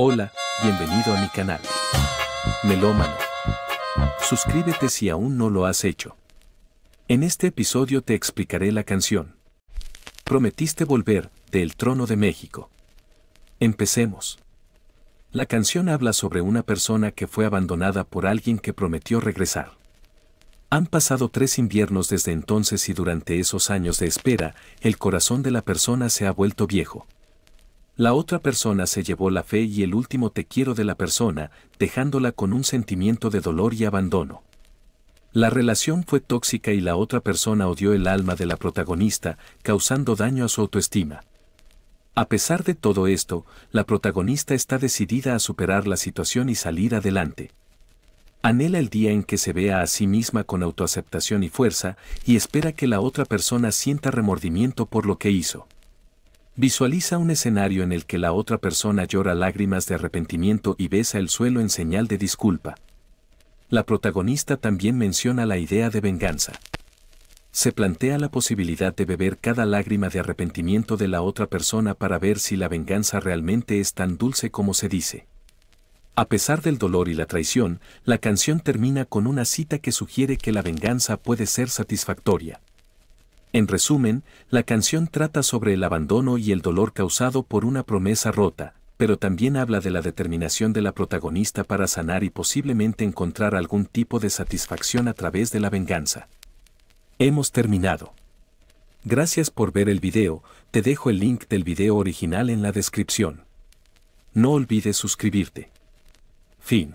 Hola, bienvenido a mi canal. Melómano. Suscríbete si aún no lo has hecho. En este episodio te explicaré la canción. Prometiste volver, del trono de México. Empecemos. La canción habla sobre una persona que fue abandonada por alguien que prometió regresar. Han pasado tres inviernos desde entonces y durante esos años de espera, el corazón de la persona se ha vuelto viejo. La otra persona se llevó la fe y el último te quiero de la persona, dejándola con un sentimiento de dolor y abandono. La relación fue tóxica y la otra persona odió el alma de la protagonista, causando daño a su autoestima. A pesar de todo esto, la protagonista está decidida a superar la situación y salir adelante. Anhela el día en que se vea a sí misma con autoaceptación y fuerza y espera que la otra persona sienta remordimiento por lo que hizo. Visualiza un escenario en el que la otra persona llora lágrimas de arrepentimiento y besa el suelo en señal de disculpa. La protagonista también menciona la idea de venganza. Se plantea la posibilidad de beber cada lágrima de arrepentimiento de la otra persona para ver si la venganza realmente es tan dulce como se dice. A pesar del dolor y la traición, la canción termina con una cita que sugiere que la venganza puede ser satisfactoria. En resumen, la canción trata sobre el abandono y el dolor causado por una promesa rota, pero también habla de la determinación de la protagonista para sanar y posiblemente encontrar algún tipo de satisfacción a través de la venganza. Hemos terminado. Gracias por ver el video, te dejo el link del video original en la descripción. No olvides suscribirte. Fin.